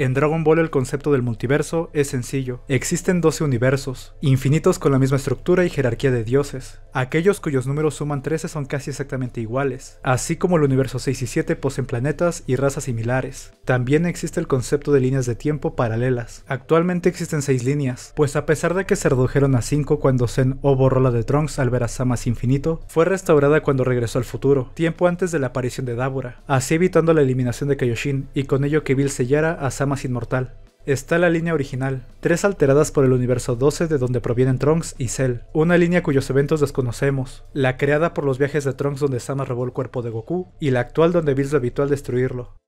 En Dragon Ball el concepto del multiverso es sencillo. Existen 12 universos, infinitos con la misma estructura y jerarquía de dioses. Aquellos cuyos números suman 13 son casi exactamente iguales, así como el universo 6 y 7 poseen planetas y razas similares. También existe el concepto de líneas de tiempo paralelas. Actualmente existen 6 líneas, pues a pesar de que se redujeron a 5 cuando Zen o borró la de Trunks al ver a Samas infinito, fue restaurada cuando regresó al futuro, tiempo antes de la aparición de Dabura, así evitando la eliminación de Kaioshin y con ello que Bill sellara a Samas más Inmortal. Está la línea original, tres alteradas por el universo 12 de donde provienen Trunks y Cell, una línea cuyos eventos desconocemos, la creada por los viajes de Trunks donde Sama robó el cuerpo de Goku, y la actual donde Bills lo habitual destruirlo.